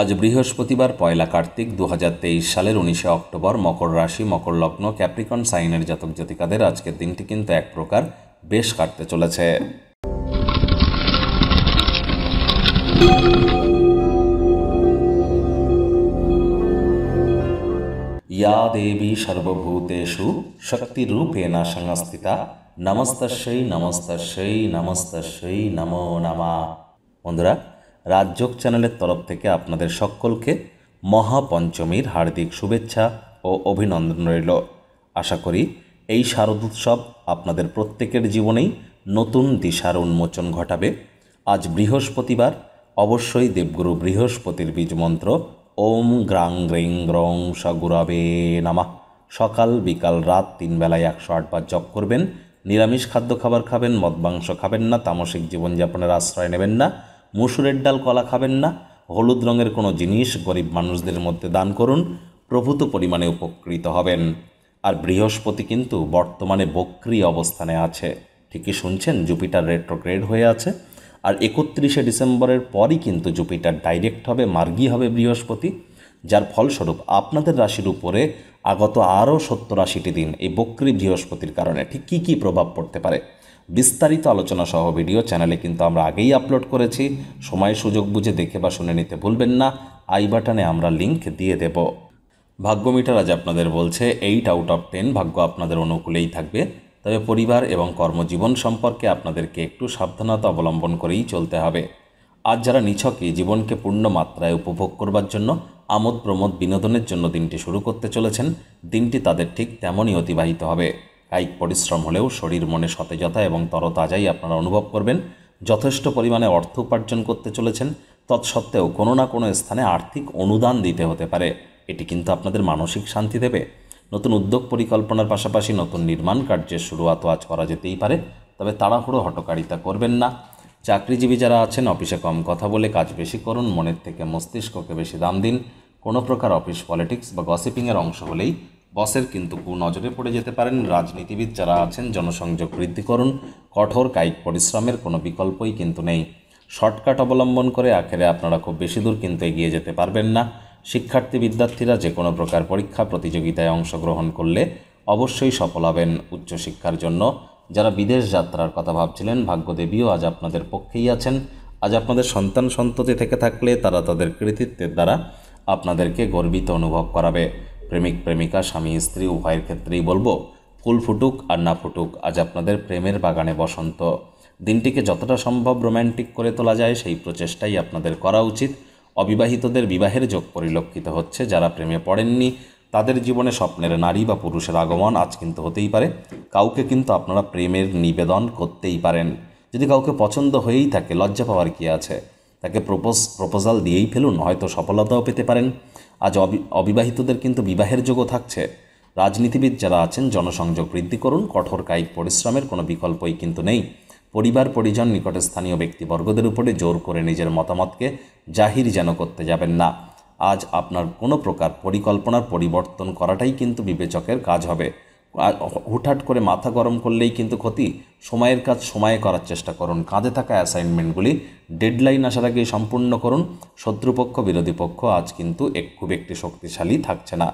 আজ বৃহস্পতিবার পয়লা কার্তিক দু সালের উনিশে অক্টোবর মকর রাশি মকর লগ্ন ক্যাপ্রিকন সাইনের জাতক জাতিকাদের আজকের দিনটি কিন্তু এক প্রকার বেশ কাটতে চলেছে ইয়া দেবী সর্বভূতেষু শক্তিরূপেণ সংস্থিতা নমস্তস্যই নমস্তস্যই নমস্তস্যই নমো নমা বন্ধুরা রাজযোগ চ্যানেলের তরফ থেকে আপনাদের সকলকে মহাপঞ্চমীর হার্দিক শুভেচ্ছা ও অভিনন্দন রইল আশা করি এই শারদোৎসব আপনাদের প্রত্যেকের জীবনেই নতুন দিশার উন্মোচন ঘটাবে আজ বৃহস্পতিবার অবশ্যই দেবগুরু বৃহস্পতির বীজ মন্ত্র ওম গ্রাং গ্রিং গ্রং সগুরাবে নামা সকাল বিকাল রাত তিন বেলায় একশো আটবার জপ করবেন নিরামিষ খাদ্য খাবার খাবেন মদমাংস খাবেন না তামসিক জীবনযাপনের আশ্রয় নেবেন না মুসুরের ডাল কলা খাবেন না হলুদ রঙের কোনো জিনিস গরিব মানুষদের মধ্যে দান করুন প্রভূত পরিমাণে উপকৃত হবেন আর বৃহস্পতি কিন্তু বর্তমানে বক্রি অবস্থানে আছে ঠিকই শুনছেন জুপিটার রেট্রোগ্রেড হয়ে আছে আর একত্রিশে ডিসেম্বরের পরই কিন্তু জুপিটার ডাইরেক্ট হবে মার্গি হবে বৃহস্পতি যার ফলস্বরূপ আপনাদের রাশির উপরে আগত আরও সত্তর আশিটি দিন এই বক্রি বৃহস্পতির কারণে ঠিক কী কী প্রভাব পড়তে পারে বিস্তারিত আলোচনা সহ ভিডিও চ্যানেলে কিন্তু আমরা আগেই আপলোড করেছি সময় সুযোগ বুঝে দেখে বা শুনে নিতে ভুলবেন না আই বাটনে আমরা লিংক দিয়ে দেব ভাগ্য মিটার আজ আপনাদের বলছে এইট আউট অফ টেন ভাগ্য আপনাদের অনুকূলেই থাকবে তবে পরিবার এবং কর্মজীবন সম্পর্কে আপনাদেরকে একটু সাবধানতা অবলম্বন করেই চলতে হবে আজ যারা নিছকে জীবনকে পূর্ণ মাত্রায় উপভোগ করবার জন্য আমোদ প্রমোদ বিনোদনের জন্য দিনটি শুরু করতে চলেছেন দিনটি তাদের ঠিক তেমনই অতিবাহিত হবে কায়িক পরিশ্রম হলেও শরীর মনে সতেজতা এবং তরতাজাই আপনারা অনুভব করবেন যথেষ্ট পরিমাণে অর্থ উপার্জন করতে চলেছেন তৎসত্ত্বেও কোনো না কোনো স্থানে আর্থিক অনুদান দিতে হতে পারে এটি কিন্তু আপনাদের মানসিক শান্তি দেবে নতুন উদ্যোগ পরিকল্পনার পাশাপাশি নতুন নির্মাণ কার্যের শুরুয়াতও আজ করা যেতেই পারে তবে তাড়াহুড়ো হটকারিতা করবেন না চাকরিজীবী যারা আছেন অফিসে কম কথা বলে কাজ বেশি করুন মনের থেকে মস্তিষ্ককে বেশি দাম দিন কোনো প্রকার অফিস পলিটিক্স বা গসিপিংয়ের অংশ হলেই বসের কিন্তু কু নজরে পড়ে যেতে পারেন রাজনীতিবিদ যারা আছেন জনসংযোগ বৃদ্ধি করুন কঠোর কায়িক পরিশ্রমের কোনো বিকল্পই কিন্তু নেই শর্টকাট অবলম্বন করে আখেরে আপনারা খুব বেশি দূর কিন্তু এগিয়ে যেতে পারবেন না শিক্ষার্থী বিদ্যার্থীরা যে কোনো প্রকার পরীক্ষা প্রতিযোগিতায় অংশগ্রহণ করলে অবশ্যই সফল হবেন উচ্চশিক্ষার জন্য যারা বিদেশ যাত্রার কথা ভাবছিলেন ভাগ্যদেবীও আজ আপনাদের পক্ষেই আছেন আজ আপনাদের সন্তান সন্ততি থেকে থাকলে তারা তাদের কৃতিত্বের দ্বারা আপনাদেরকে গর্বিত অনুভব করাবে প্রেমিক প্রেমিকা স্বামী স্ত্রী উভয়ের ক্ষেত্রেই বলবো ফুল ফুটুক আর না ফুটুক আজ আপনাদের প্রেমের বাগানে বসন্ত দিনটিকে যতটা সম্ভব রোম্যান্টিক করে তোলা যায় সেই প্রচেষ্টাই আপনাদের করা উচিত অবিবাহিতদের বিবাহের যোগ পরিলক্ষিত হচ্ছে যারা প্রেমে পড়েননি তাদের জীবনে স্বপ্নের নারী বা পুরুষের আগমন আজ কিন্তু হতেই পারে কাউকে কিন্তু আপনারা প্রেমের নিবেদন করতেই পারেন যদি কাউকে পছন্দ হয়েই থাকে লজ্জা পাওয়ার কী আছে তাকে প্রপোজ প্রপোজাল দিয়েই ফেলুন হয়তো সফলতাও পেতে পারেন আজ অবিবাহিতদের কিন্তু বিবাহের যোগও থাকছে রাজনীতিবিদ যারা আছেন জনসংযোগ বৃদ্ধি করুন কঠোর কায়িক পরিশ্রমের কোনো বিকল্পই কিন্তু নেই পরিবার পরিজন নিকটে স্থানীয় ব্যক্তিবর্গদের উপরে জোর করে নিজের মতামতকে জাহির যেন করতে যাবেন না আজ আপনার কোনো প্রকার পরিকল্পনার পরিবর্তন করাটাই কিন্তু বিবেচকের কাজ হবে হুটহাট করে মাথা গরম করলেই কিন্তু ক্ষতি সময়ের কাজ সময়ে করার চেষ্টা করুন কাঁধে থাকা অ্যাসাইনমেন্টগুলি ডেডলাইন আসার আগে সম্পূর্ণ করুন শত্রুপক্ষ বিরোধী পক্ষ আজ কিন্তু এক খুব একটি শক্তিশালী থাকছে না